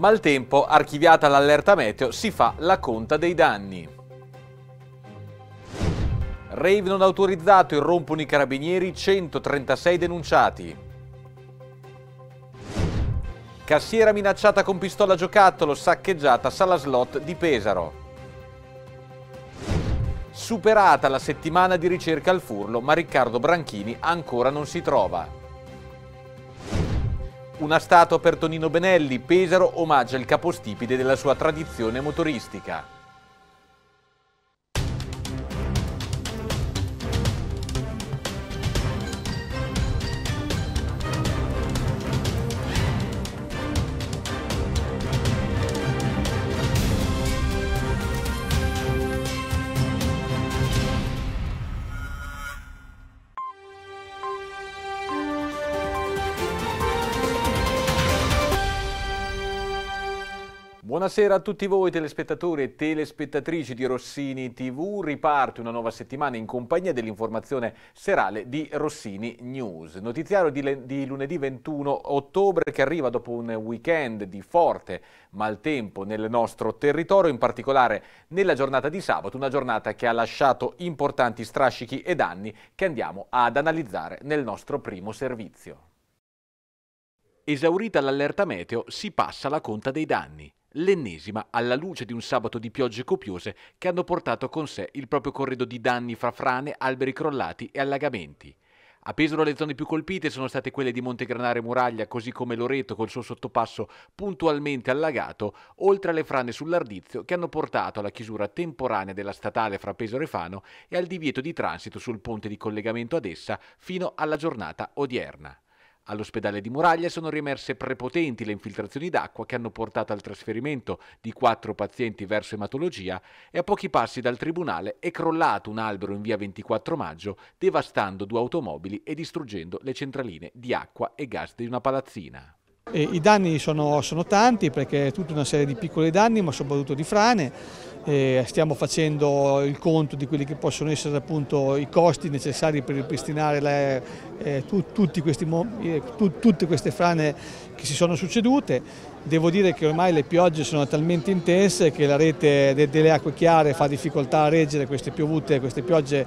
Maltempo, archiviata l'allerta meteo, si fa la conta dei danni. Rave non autorizzato, irrompono i carabinieri, 136 denunciati. Cassiera minacciata con pistola giocattolo, saccheggiata sala slot di Pesaro. Superata la settimana di ricerca al furlo, ma Riccardo Branchini ancora non si trova. Una statua per Tonino Benelli, Pesaro omaggia il capostipite della sua tradizione motoristica. Buonasera a tutti voi telespettatori e telespettatrici di Rossini TV. Riparte una nuova settimana in compagnia dell'informazione serale di Rossini News. Notiziario di, di, lunedì 21 ottobre che arriva dopo un weekend di forte maltempo nel nostro territorio, in particolare nella giornata di sabato, una giornata che ha lasciato importanti strascichi e danni che andiamo ad analizzare nel nostro primo servizio. Esaurita l'allerta meteo si passa alla conta dei danni l'ennesima alla luce di un sabato di piogge copiose che hanno portato con sé il proprio corredo di danni fra frane, alberi crollati e allagamenti. A Pesaro le zone più colpite sono state quelle di Montegranare e Muraglia, così come Loreto col suo sottopasso puntualmente allagato, oltre alle frane sull'Ardizio che hanno portato alla chiusura temporanea della statale fra Pesaro e Fano e al divieto di transito sul ponte di collegamento ad essa fino alla giornata odierna. All'ospedale di Muraglia sono rimerse prepotenti le infiltrazioni d'acqua che hanno portato al trasferimento di quattro pazienti verso ematologia e a pochi passi dal tribunale è crollato un albero in via 24 maggio, devastando due automobili e distruggendo le centraline di acqua e gas di una palazzina. I danni sono, sono, tanti perché è tutta una serie di piccoli danni ma soprattutto di frane, stiamo facendo il conto di quelli che possono essere appunto i costi necessari per ripristinare le, eh, tu, questi, eh, tu, tutte queste frane che si sono succedute. Devo dire che ormai le piogge sono talmente intense che la rete delle acque chiare fa difficoltà a reggere queste piovute, queste piogge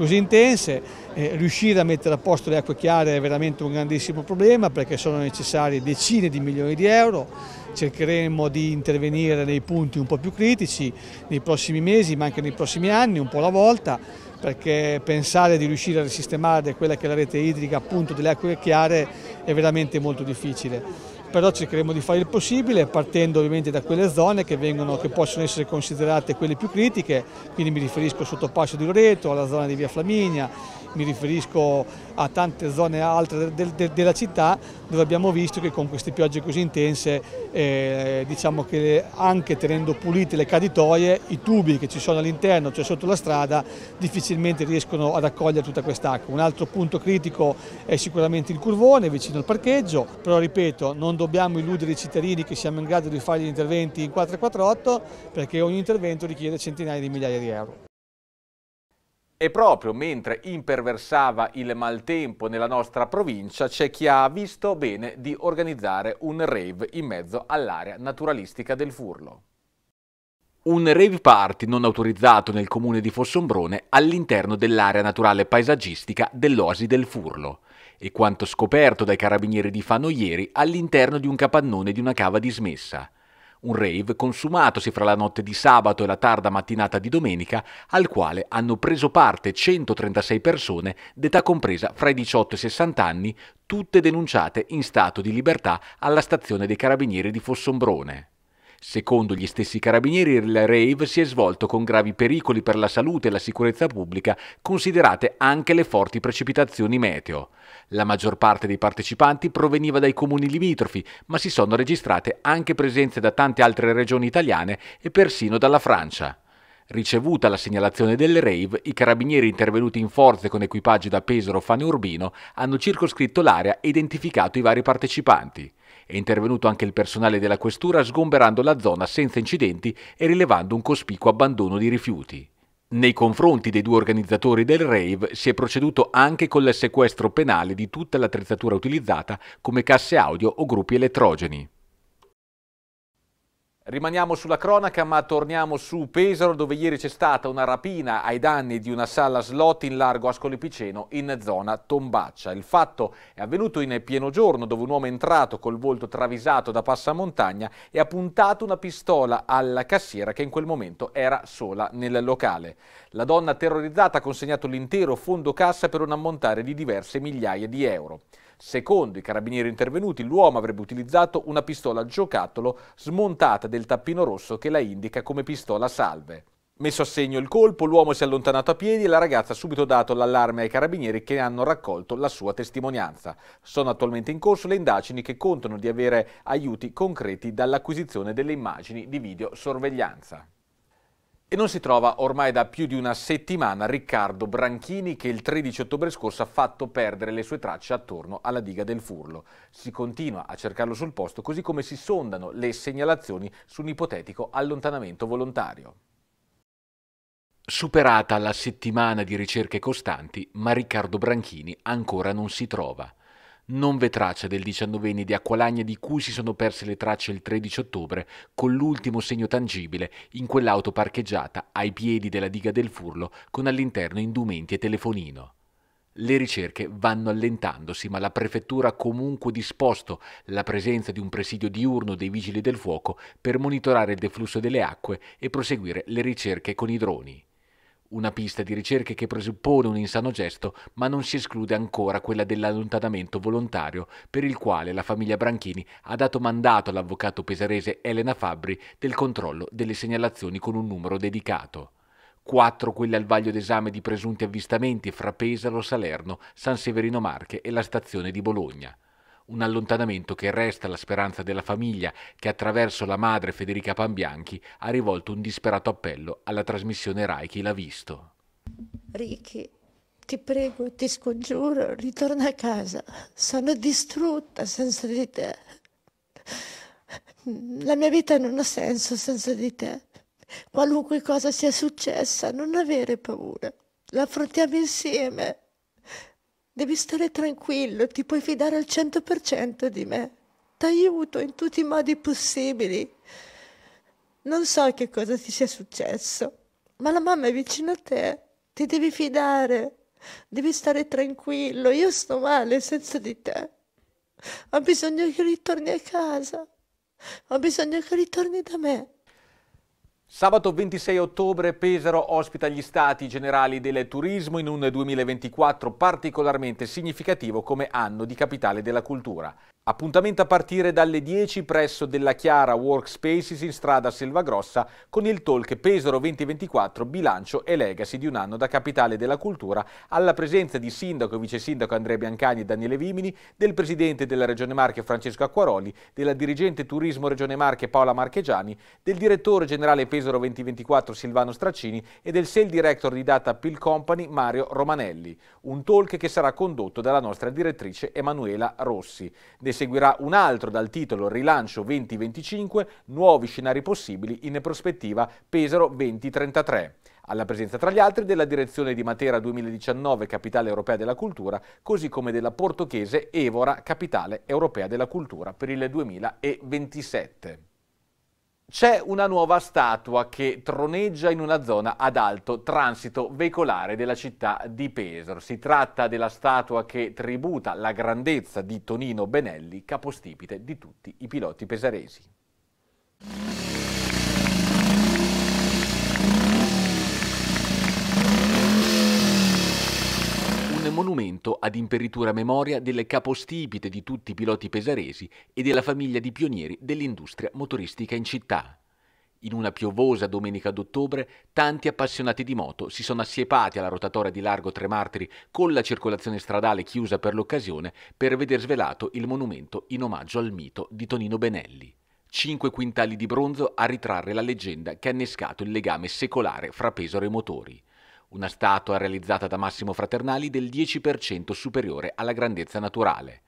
così intense. Eh, riuscire a mettere a posto le acque chiare è veramente un grandissimo problema perché sono necessarie decine di milioni di euro. Cercheremo di intervenire nei punti un po' più critici nei prossimi mesi, ma anche nei prossimi anni, un po' alla volta, perché pensare di riuscire a risistemare quella che è la rete idrica appunto delle acque chiare è veramente molto difficile però cercheremo di fare il possibile partendo ovviamente da quelle zone che, vengono, che possono essere considerate quelle più critiche, quindi mi riferisco al sottopasso di Loreto, alla zona di via Flaminia, mi riferisco a tante zone altre de, de, della città dove abbiamo visto che con queste piogge così intense eh, diciamo che anche tenendo pulite le caditoie i tubi che ci sono all'interno, cioè sotto la strada, difficilmente riescono ad accogliere tutta quest'acqua. Un altro punto critico è sicuramente il curvone vicino al parcheggio, però ripeto non dobbiamo illudere i cittadini che siamo in grado di fare gli interventi in 448 perché ogni intervento richiede centinaia di migliaia di euro. E proprio mentre imperversava il maltempo nella nostra provincia c'è chi ha visto bene di organizzare un rave in mezzo all'area naturalistica del Furlo. Un rave party non autorizzato nel comune di Fossombrone all'interno dell'area naturale paesaggistica dell'Oasi del Furlo e quanto scoperto dai carabinieri di Fano ieri all'interno di un capannone di una cava dismessa un rave consumatosi fra la notte di sabato e la tarda mattinata di domenica, al quale hanno preso parte 136 persone d'età compresa fra i 18 e i 60 anni, tutte denunciate in stato di libertà alla stazione dei carabinieri di Fossombrone. Secondo gli stessi carabinieri il rave si è svolto con gravi pericoli per la salute e la sicurezza pubblica, considerate anche le forti precipitazioni meteo. La maggior parte dei partecipanti proveniva dai comuni limitrofi, ma si sono registrate anche presenze da tante altre regioni italiane e persino dalla Francia. Ricevuta la segnalazione delle rave, i carabinieri intervenuti in forze con equipaggi da Pesaro Fane Urbino hanno circoscritto l'area e identificato i vari partecipanti. È intervenuto anche il personale della questura sgomberando la zona senza incidenti e rilevando un cospicuo abbandono di rifiuti. Nei confronti dei due organizzatori del rave si è proceduto anche con il sequestro penale di tutta l'attrezzatura utilizzata come casse audio o gruppi elettrogeni. Rimaniamo sulla cronaca ma torniamo su Pesaro dove ieri c'è stata una rapina ai danni di una sala slot in largo Ascoli Piceno in zona Tombaccia. Il fatto è avvenuto in pieno giorno dove un uomo è entrato col volto travisato da passamontagna e ha puntato una pistola alla cassiera che in quel momento era sola nel locale. La donna terrorizzata ha consegnato l'intero fondo cassa per un ammontare di diverse migliaia di euro. Secondo i carabinieri intervenuti, l'uomo avrebbe utilizzato una pistola giocattolo smontata del tappino rosso che la indica come pistola salve. Messo a segno il colpo, l'uomo si è allontanato a piedi e la ragazza ha subito dato l'allarme ai carabinieri che hanno raccolto la sua testimonianza. Sono attualmente in corso le indagini che contano di avere aiuti concreti dall'acquisizione delle immagini di videosorveglianza. E non si trova ormai da più di una settimana Riccardo Branchini che il 13 ottobre scorso ha fatto perdere le sue tracce attorno alla diga del Furlo. Si continua a cercarlo sul posto così come si sondano le segnalazioni su un ipotetico allontanamento volontario. Superata la settimana di ricerche costanti, ma Riccardo Branchini ancora non si trova. Non v'è traccia del 19enne di Acqualagna di cui si sono perse le tracce il 13 ottobre, con l'ultimo segno tangibile in quell'auto parcheggiata ai piedi della diga del Furlo con all'interno indumenti e telefonino. Le ricerche vanno allentandosi, ma la prefettura ha comunque disposto la presenza di un presidio diurno dei vigili del fuoco per monitorare il deflusso delle acque e proseguire le ricerche con i droni una pista di ricerche che presuppone un insano gesto, ma non si esclude ancora quella dell'allontanamento volontario, per il quale la famiglia Branchini ha dato mandato all'avvocato pesarese Elena Fabbri del controllo delle segnalazioni con un numero dedicato. Quattro quelle al vaglio d'esame di presunti avvistamenti fra Pesaro, Salerno, San Severino Marche e la stazione di Bologna un allontanamento che resta la speranza della famiglia che attraverso la madre Federica Pambianchi ha rivolto un disperato appello alla trasmissione Rai Chi l'ha visto. Ricky, ti prego, ti scongiuro, ritorna a casa. Sono distrutta senza di te. La mia vita non ha senso senza di te. Qualunque cosa sia successa, non avere paura. L'affrontiamo insieme devi stare tranquillo, ti puoi fidare al 100% di me. T'aiuto in tutti i modi possibili. Non so che cosa ti sia successo, ma la mamma è vicino a te, ti devi fidare, devi stare tranquillo, io sto male senza di te. Ho bisogno che ritorni a casa, ho bisogno che ritorni da me. Sabato 26 ottobre Pesaro ospita gli stati generali del turismo in un 2024 particolarmente significativo come anno di capitale della cultura. Appuntamento a partire dalle 10 presso della Chiara Workspaces in strada Selvagrossa con il talk Pesaro 2024 bilancio e legacy di un anno da capitale della cultura alla presenza di sindaco e vice sindaco Andrea Biancani e Daniele Vimini, del presidente della Regione Marche Francesco Acquaroli, della dirigente turismo Regione Marche Paola Marchegiani, del direttore generale Pesaro Pesaro 2024 Silvano Straccini e del Sale Director di Data Pill Company Mario Romanelli, un talk che sarà condotto dalla nostra direttrice Emanuela Rossi. Ne seguirà un altro dal titolo Rilancio 2025, nuovi scenari possibili in prospettiva Pesaro 2033 alla presenza tra gli altri della direzione di Matera 2019 Capitale Europea della Cultura, così come della portoghese Evora Capitale Europea della Cultura per il 2027. C'è una nuova statua che troneggia in una zona ad alto transito veicolare della città di Pesaro. Si tratta della statua che tributa la grandezza di Tonino Benelli, capostipite di tutti i piloti pesaresi. come monumento ad imperitura memoria delle capostipite di tutti i piloti pesaresi e della famiglia di pionieri dell'industria motoristica in città. In una piovosa domenica d'ottobre, tanti appassionati di moto si sono assiepati alla rotatoria di Largo Tre Martiri con la circolazione stradale chiusa per l'occasione per veder svelato il monumento in omaggio al mito di Tonino Benelli. Cinque quintali di bronzo a ritrarre la leggenda che ha innescato il legame secolare fra Pesaro e motori una statua realizzata da Massimo Fraternali del 10% superiore alla grandezza naturale.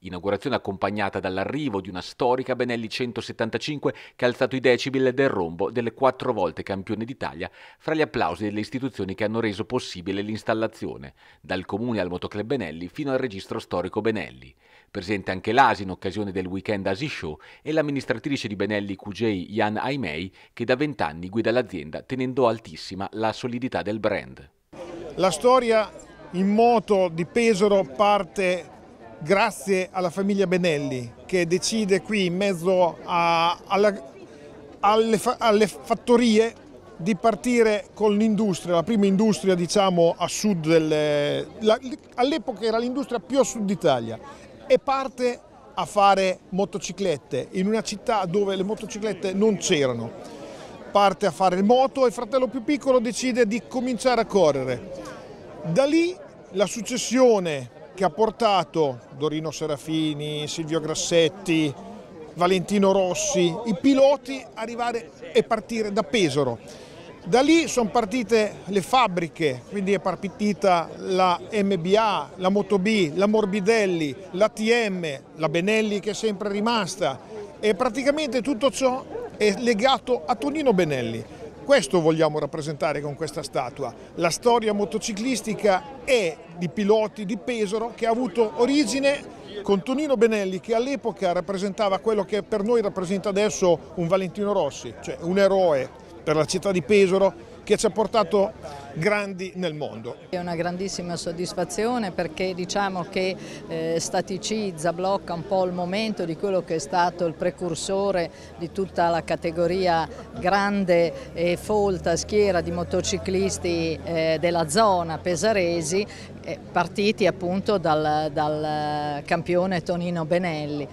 Inaugurazione accompagnata dall'arrivo di una storica Benelli 175 che ha alzato i decibel del rombo delle quattro volte campione d'Italia fra gli applausi delle istituzioni che hanno reso possibile l'installazione, dal comune al motoclub Benelli fino al registro storico Benelli. Presente anche l'ASI in occasione del weekend ASI Show e l'amministratrice di Benelli QJ Jan Aimei che da vent'anni guida l'azienda tenendo altissima la solidità del brand. La storia in moto di Pesaro parte grazie alla famiglia Benelli che decide qui in mezzo a, alla, alle, alle, fattorie di partire con l'industria, la prima industria diciamo a sud del... all'epoca era l'industria più a sud d'Italia e parte a fare motociclette in una città dove le motociclette non c'erano. Parte a fare il moto e il fratello più piccolo decide di cominciare a correre. Da lì la successione che ha portato Dorino Serafini, Silvio Grassetti, Valentino Rossi, i piloti arrivare e partire da Pesaro. Da lì sono partite le fabbriche, quindi è partita la MBA, la Moto B, la Morbidelli, la TM, la Benelli che è sempre rimasta e praticamente tutto ciò è legato a Tonino Benelli. Questo vogliamo rappresentare con questa statua. La storia motociclistica è di piloti di Pesaro che ha avuto origine con Tonino Benelli che all'epoca rappresentava quello che per noi rappresenta adesso un Valentino Rossi, cioè un eroe per la città di Pesaro che ci ha portato grandi nel mondo. È una grandissima soddisfazione perché diciamo che eh, staticizza, blocca un po' il momento di quello che è stato il precursore di tutta la categoria grande e folta schiera di motociclisti eh, della zona pesaresi eh, partiti appunto dal, dal eh, campione Tonino Benelli.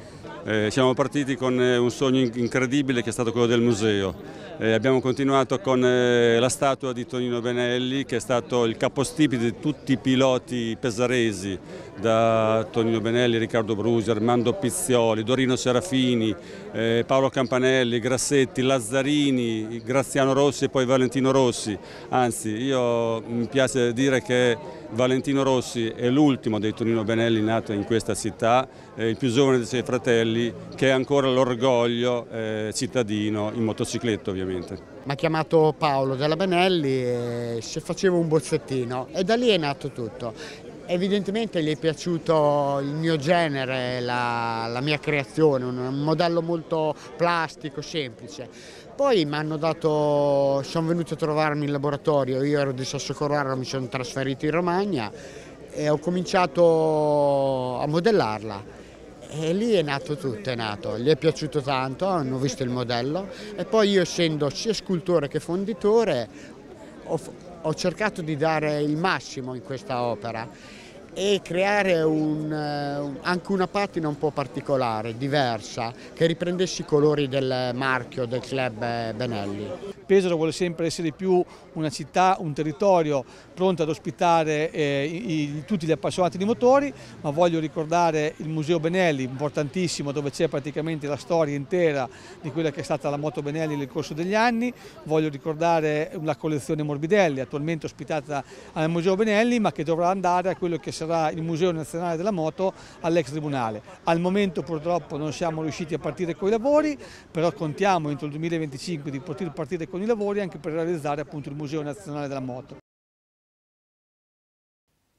Eh, siamo partiti con eh, un sogno incredibile che è stato quello del museo. Eh, abbiamo continuato con eh, la statua di Tonino Benelli che è stato il capostipite di tutti i piloti pesaresi da Tonino Benelli, Riccardo Brusi, Armando Pizzioli, Dorino Serafini, eh, Paolo Campanelli, Grassetti, Lazzarini, Graziano Rossi e poi Valentino Rossi. Anzi, io mi piace dire che Valentino Rossi è l'ultimo dei Tonino Benelli nato in questa città, eh, il più giovane dei suoi fratelli, che è ancora l'orgoglio eh, cittadino in motocicletta ovviamente. Mi ha chiamato Paolo della Benelli e se facevo un bozzettino e da lì è nato tutto. Evidentemente gli è piaciuto il mio genere, la, la mia creazione, un, modello molto plastico, semplice. Poi mi hanno dato, sono venuti a trovarmi in laboratorio, io ero di Sasso Corraro, mi sono trasferito in Romagna e ho cominciato a modellarla e lì è nato tutto, è nato, gli è piaciuto tanto, hanno visto il modello e poi io essendo sia scultore che fonditore ho, ho cercato di dare il massimo in questa opera e creare eh, un, anche una patina un po' particolare, diversa, che riprendesse i colori del marchio del club eh, Benelli. Pesaro vuole sempre essere più una città, un territorio pronto ad ospitare eh, i, tutti gli appassionati di motori, ma voglio ricordare il Museo Benelli, importantissimo, dove c'è praticamente la storia intera di quella che è stata la moto Benelli nel corso degli anni, voglio ricordare la collezione Morbidelli, attualmente ospitata al Museo Benelli, ma che dovrà andare a quello che sarà il Museo Nazionale della Moto all'ex tribunale. Al momento purtroppo non siamo riusciti a partire con i lavori, però contiamo entro il 2025 di poter partire con i lavori anche per realizzare appunto il Museo Nazionale della Moto.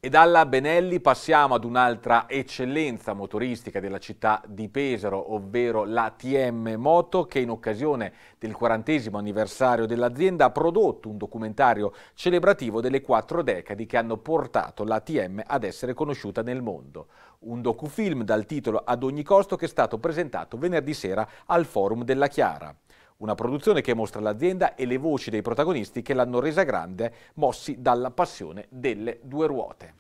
E dalla Benelli passiamo ad un'altra eccellenza motoristica della città di Pesaro, ovvero la TM Moto, che in occasione del quarantesimo anniversario dell'azienda ha prodotto un documentario celebrativo delle quattro decadi che hanno portato la TM ad essere conosciuta nel mondo. Un docufilm dal titolo Ad ogni costo che è stato presentato venerdì sera al Forum della Chiara. Una produzione che mostra l'azienda e le voci dei protagonisti che l'hanno resa grande, mossi dalla passione delle due ruote.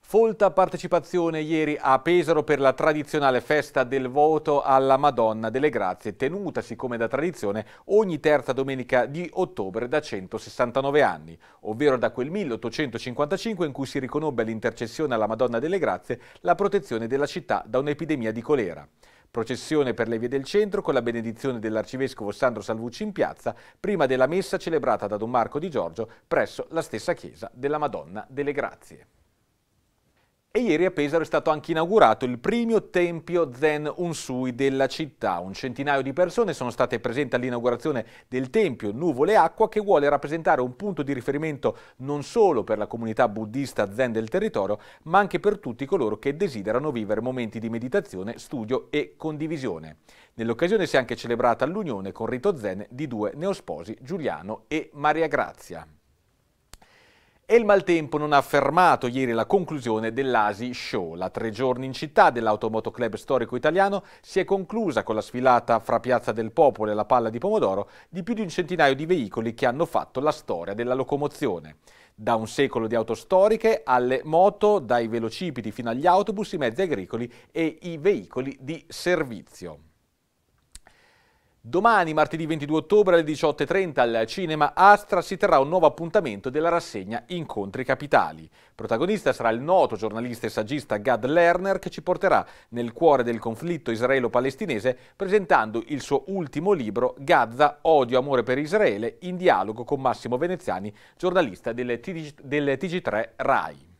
Folta partecipazione ieri a Pesaro per la tradizionale festa del voto alla Madonna delle Grazie, tenutasi come da tradizione ogni terza domenica di ottobre da 169 anni, ovvero da quel 1855 in cui si riconobbe all'intercessione alla Madonna delle Grazie la protezione della città da un'epidemia di colera. Processione per le vie del centro con la benedizione dell'arcivescovo Sandro Salvucci in piazza, prima della messa celebrata da Don Marco Di Giorgio presso la stessa chiesa della Madonna delle Grazie. E ieri a Pesaro è stato anche inaugurato il primo tempio Zen Unsui della città. Un centinaio di persone sono state presenti all'inaugurazione del tempio Nuvole Acqua che vuole rappresentare un punto di riferimento non solo per la comunità buddista Zen del territorio, ma anche per tutti coloro che desiderano vivere momenti di meditazione, studio e condivisione. Nell'occasione si è anche celebrata l'unione con rito Zen di due neosposi, Giuliano e Maria Grazia. E il maltempo non ha fermato ieri la conclusione dell'Asi Show. La tre giorni in città Club storico italiano si è conclusa con la sfilata fra Piazza del Popolo e la Palla di Pomodoro di più di un centinaio di veicoli che hanno fatto la storia della locomozione. Da un secolo di auto storiche alle moto, dai velocipiti fino agli autobus, i mezzi agricoli e i veicoli di servizio. Domani, martedì 22 ottobre alle 18.30 al Cinema Astra si terrà un nuovo appuntamento della rassegna Incontri Capitali. Protagonista sarà il noto giornalista e saggista Gad Lerner che ci porterà nel cuore del conflitto israelo-palestinese presentando il suo ultimo libro Gaza, odio, amore per Israele in dialogo con Massimo Veneziani, giornalista del, TG, del TG3 RAI.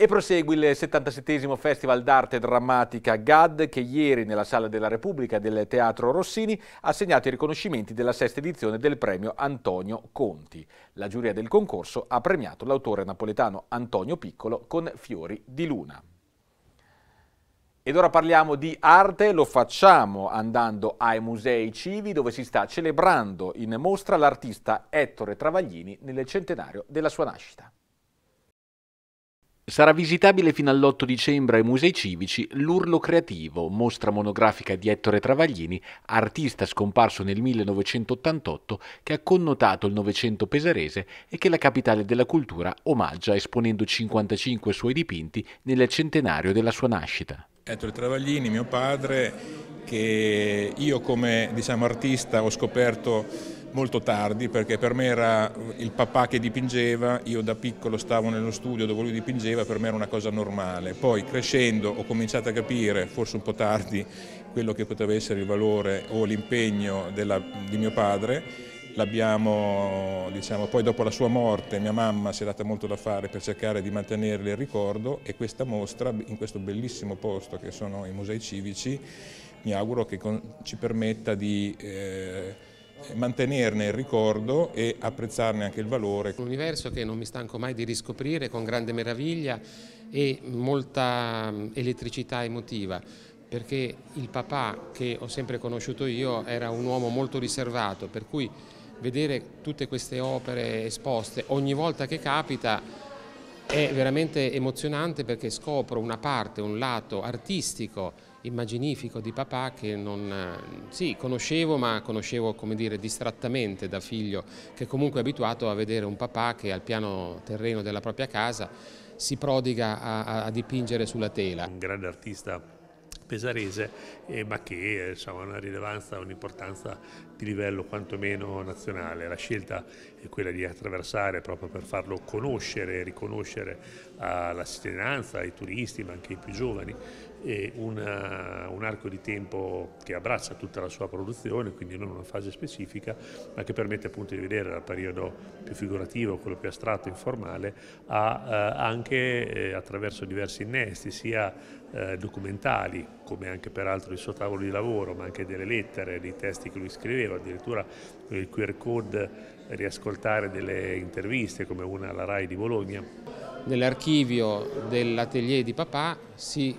E prosegue il 77 Festival d'arte drammatica GAD che ieri nella Sala della Repubblica del Teatro Rossini ha segnato i riconoscimenti della sesta edizione del premio Antonio Conti. La giuria del concorso ha premiato l'autore napoletano Antonio Piccolo con Fiori di Luna. Ed ora parliamo di arte, lo facciamo andando ai Musei Civi dove si sta celebrando in mostra l'artista Ettore Travaglini nel centenario della sua nascita. Sarà visitabile fino all'8 dicembre ai Musei Civici l'Urlo Creativo, mostra monografica di Ettore Travaglini, artista scomparso nel 1988 che ha connotato il Novecento pesarese e che la capitale della cultura omaggia esponendo 55 suoi dipinti nel centenario della sua nascita. Ettore Travaglini, mio padre, che io come diciamo, artista ho scoperto molto tardi perché per me era il papà che dipingeva, io da piccolo stavo nello studio dove lui dipingeva, per me era una cosa normale. Poi crescendo ho cominciato a capire, forse un po' tardi, quello che poteva essere il valore o l'impegno di mio padre l'abbiamo, diciamo, poi dopo la sua morte mia mamma si è data molto da fare per cercare di mantenerle il ricordo e questa mostra in questo bellissimo posto che sono i musei civici mi auguro che ci permetta di eh, mantenerne il ricordo e apprezzarne anche il valore. Un universo che non mi stanco mai di riscoprire con grande meraviglia e molta mm, elettricità emotiva perché il papà che ho sempre conosciuto io era un uomo molto riservato per cui vedere tutte queste opere esposte ogni volta che capita è veramente emozionante perché scopro una parte, un lato artistico, immaginifico di papà che non, eh, sì, conoscevo ma conoscevo come dire distrattamente da figlio che comunque è abituato a vedere un papà che al piano terreno della propria casa si prodiga a, a dipingere sulla tela. Un grande artista pesarese, eh, ma che ha una rilevanza, un'importanza di livello quantomeno nazionale. La scelta è quella di attraversare proprio per farlo conoscere e riconoscere alla ah, cittadinanza, ai turisti, ma anche ai più giovani una, eh, un arco di tempo che abbraccia tutta la sua produzione, quindi non una fase specifica, ma che permette appunto di vedere dal periodo più figurativo, quello più astratto, informale, a, eh, anche eh, attraverso diversi innesti, sia eh, documentali, come anche peraltro il suo tavolo di lavoro, ma anche delle lettere, dei testi che lui scriveva, addirittura il QR code, riascoltare delle interviste come una alla RAI di Bologna. Nell'archivio dell'atelier di papà si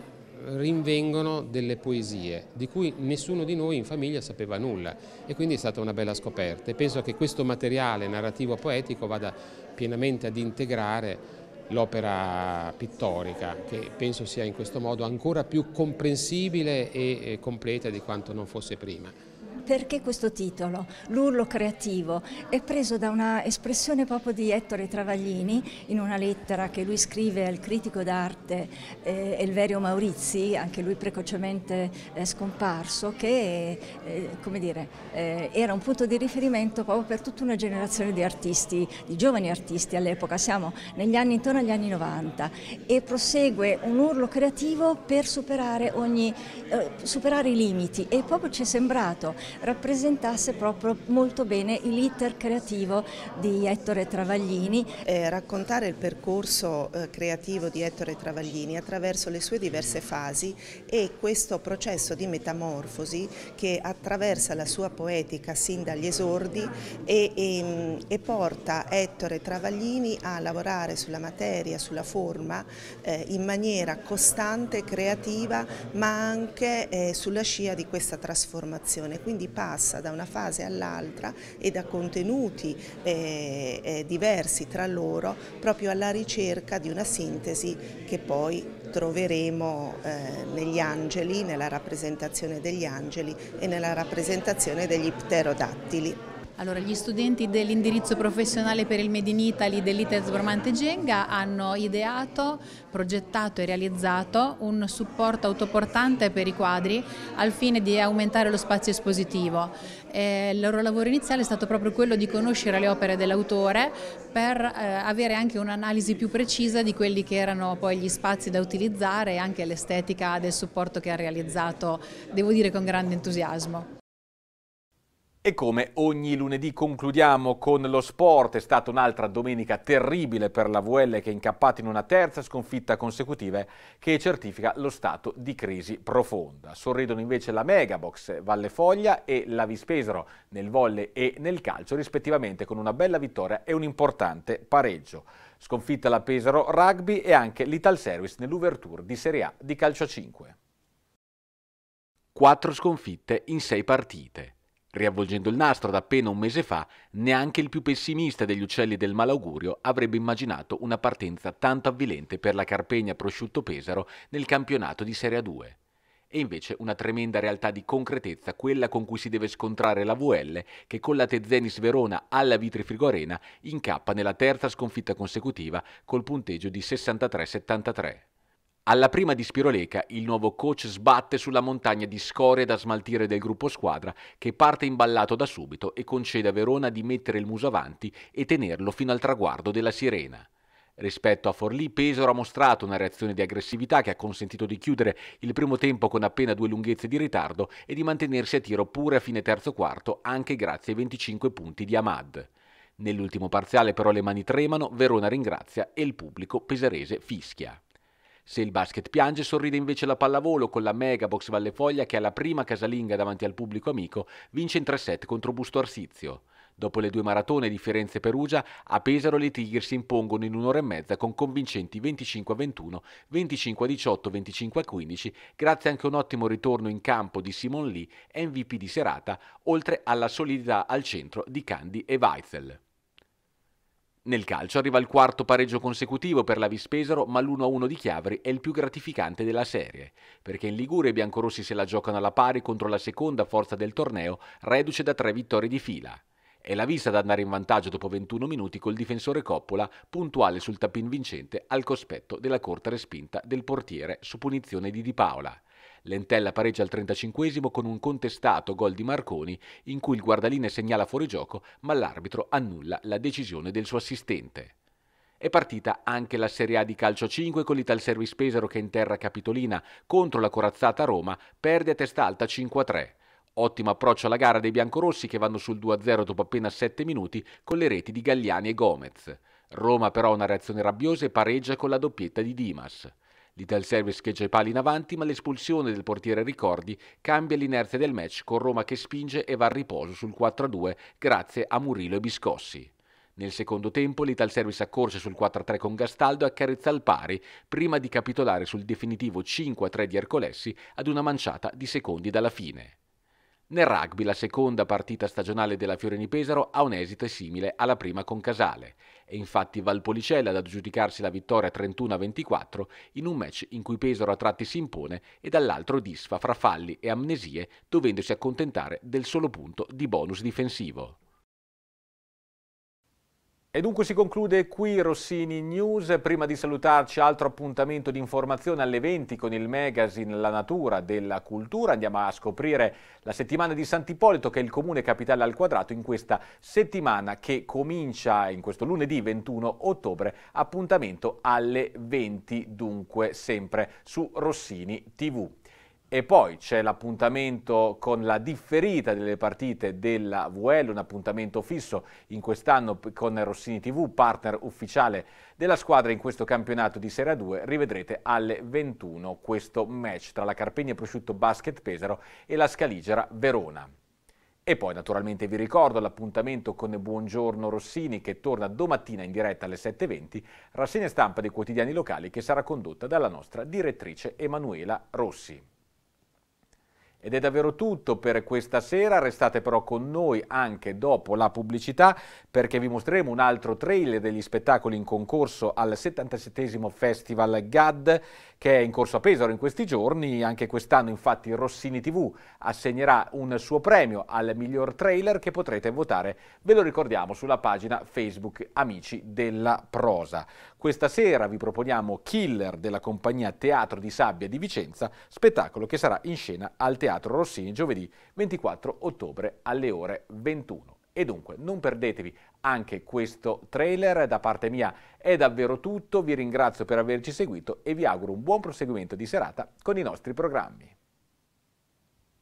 rinvengono delle poesie di cui nessuno di noi in famiglia sapeva nulla e quindi è stata una bella scoperta e penso che questo materiale narrativo poetico vada pienamente ad integrare l'opera pittorica che penso sia in questo modo ancora più comprensibile e completa di quanto non fosse prima. Perché questo titolo, L'urlo creativo, è preso da una espressione proprio di Ettore Travaglini in una lettera che lui scrive al critico d'arte eh, Elverio Maurizi, anche lui precocemente eh, scomparso, che eh, come dire, eh, era un punto di riferimento proprio per tutta una generazione di artisti, di giovani artisti all'epoca, siamo negli anni intorno agli anni 90 e prosegue un urlo creativo per superare, ogni, eh, superare i limiti e proprio ci è sembrato rappresentasse proprio molto bene l'iter creativo di Ettore Travaglini. Eh, raccontare il percorso eh, creativo di Ettore Travaglini attraverso le sue diverse fasi e questo processo di metamorfosi che attraversa la sua poetica sin dagli esordi e, e, ehm, e porta Ettore Travaglini a lavorare sulla materia, sulla forma eh, in maniera costante, creativa ma anche eh, sulla scia di questa trasformazione. Quindi passa da una fase all'altra e da contenuti eh, eh, diversi tra loro proprio alla ricerca di una sintesi che poi troveremo eh, negli angeli, nella rappresentazione degli angeli e nella rappresentazione degli pterodattili. Allora, gli studenti dell'indirizzo professionale per il Made in Italy dell'ITES Bramante Genga hanno ideato, progettato e realizzato un supporto autoportante per i quadri al fine di aumentare lo spazio espositivo. Eh, il loro lavoro iniziale è stato proprio quello di conoscere le opere dell'autore per eh, avere anche un'analisi più precisa di quelli che erano poi gli spazi da utilizzare e anche l'estetica del supporto che ha realizzato, devo dire con grande entusiasmo. E come ogni lunedì concludiamo con lo sport, è stata un'altra domenica terribile per la VL che è incappata in una terza sconfitta consecutiva che certifica lo stato di crisi profonda. Sorridono invece la Megabox Valle Foglia e la Vispesero nel volle e nel calcio rispettivamente con una bella vittoria e un importante pareggio. Sconfitta la Pesaro Rugby e anche l'Ital Service nell'Ouverture di Serie A di calcio 5. Quattro sconfitte in sei partite. Riavvolgendo il nastro da appena un mese fa, neanche il più pessimista degli uccelli del malaugurio avrebbe immaginato una partenza tanto avvilente per la Carpegna Prosciutto Pesaro nel campionato di Serie 2 E invece una tremenda realtà di concretezza quella con cui si deve scontrare la VL che con la Tezenis Verona alla Vitrifrigo Arena incappa nella terza sconfitta consecutiva col punteggio di 63-73. Alla prima di Spiroleca, il nuovo coach sbatte sulla montagna di scorie da smaltire del gruppo squadra, che parte imballato da subito e concede a Verona di mettere il muso avanti e tenerlo fino al traguardo della Sirena. Rispetto a Forlì, Pesaro ha mostrato una reazione di aggressività che ha consentito di chiudere il primo tempo con appena due lunghezze di ritardo e di mantenersi a tiro pure a fine terzo quarto, anche grazie ai 25 punti di Ahmad. Nell'ultimo parziale però le mani tremano, Verona ringrazia e il pubblico pesarese fischia. Se il basket piange, sorride invece la pallavolo con la mega box Valle Foglia che alla prima casalinga davanti al pubblico amico vince in 3 7 contro Busto Arsizio. Dopo le due maratone di Firenze e Perugia, a Pesaro le Tigri si impongono in un'ora e mezza con convincenti 25-21, 25-18, 25-15, grazie anche a un ottimo ritorno in campo di Simon Lee, MVP di serata, oltre alla solidità al centro di Candy e Weitzel. Nel calcio arriva il quarto pareggio consecutivo per la Vispesaro, ma l'1-1 di Chiavri è il più gratificante della serie, perché in Liguria i biancorossi se la giocano alla pari contro la seconda forza del torneo, reduce da tre vittorie di fila. È la vista ad andare in vantaggio dopo 21 minuti col difensore Coppola, puntuale sul tappin vincente al cospetto della corta respinta del portiere su punizione di Di Paola. Lentella pareggia al 35 con un contestato gol di Marconi in cui il guardaline segnala fuorigioco ma l'arbitro annulla la decisione del suo assistente. È partita anche la Serie A di calcio 5 con l'Ital Service Pesaro che in terra capitolina contro la corazzata Roma perde a testa alta 5-3. Ottimo approccio alla gara dei biancorossi che vanno sul 2-0 dopo appena 7 minuti con le reti di Gagliani e Gomez. Roma però ha una reazione rabbiosa e pareggia con la doppietta di Dimas. L'Ital Service scheggia i pali in avanti, ma l'espulsione del portiere Ricordi cambia l'inerzia del match con Roma che spinge e va a riposo sul 4-2 grazie a Murillo e Biscossi. Nel secondo tempo l'Ital Service accorce sul 4-3 con Gastaldo e accarezza il pari prima di capitolare sul definitivo 5-3 di Ercolessi ad una manciata di secondi dalla fine. Nel rugby la seconda partita stagionale della Fiorini Pesaro ha un esito simile alla prima con Casale. È infatti Valpolicella ad aggiudicarsi la vittoria 31-24 in un match in cui Pesaro a tratti si impone e dall'altro disfa fra falli e amnesie dovendosi accontentare del solo punto di bonus difensivo. E dunque si conclude qui Rossini News. Prima di salutarci, altro appuntamento di informazione alle 20 con il magazine La Natura della Cultura. Andiamo a scoprire la settimana di Sant'Ippolito, che è il comune capitale al quadrato, in questa settimana che comincia in questo lunedì 21 ottobre. Appuntamento alle 20, dunque sempre su Rossini TV. E poi c'è l'appuntamento con la differita delle partite della VL, un appuntamento fisso in quest'anno con Rossini TV, partner ufficiale della squadra in questo campionato di Serie 2. Rivedrete alle 21 questo match tra la Carpegna Prosciutto Basket Pesaro e la Scaligera Verona. E poi naturalmente vi ricordo l'appuntamento con Buongiorno Rossini che torna domattina in diretta alle 7.20, rassegna stampa dei quotidiani locali che sarà condotta dalla nostra direttrice Emanuela Rossi. Ed è davvero tutto per questa sera, restate però con noi anche dopo la pubblicità perché vi mostreremo un altro trailer degli spettacoli in concorso al 77 Festival GAD che è in corso a Pesaro in questi giorni. Anche quest'anno infatti Rossini TV assegnerà un suo premio al miglior trailer che potrete votare, ve lo ricordiamo, sulla pagina Facebook Amici della Prosa. Questa sera vi proponiamo Killer della compagnia Teatro di Sabbia di Vicenza, spettacolo che sarà in scena al teatro Teatro Rossini giovedì 24 ottobre alle ore 21. E dunque non perdetevi anche questo trailer, da parte mia è davvero tutto, vi ringrazio per averci seguito e vi auguro un buon proseguimento di serata con i nostri programmi.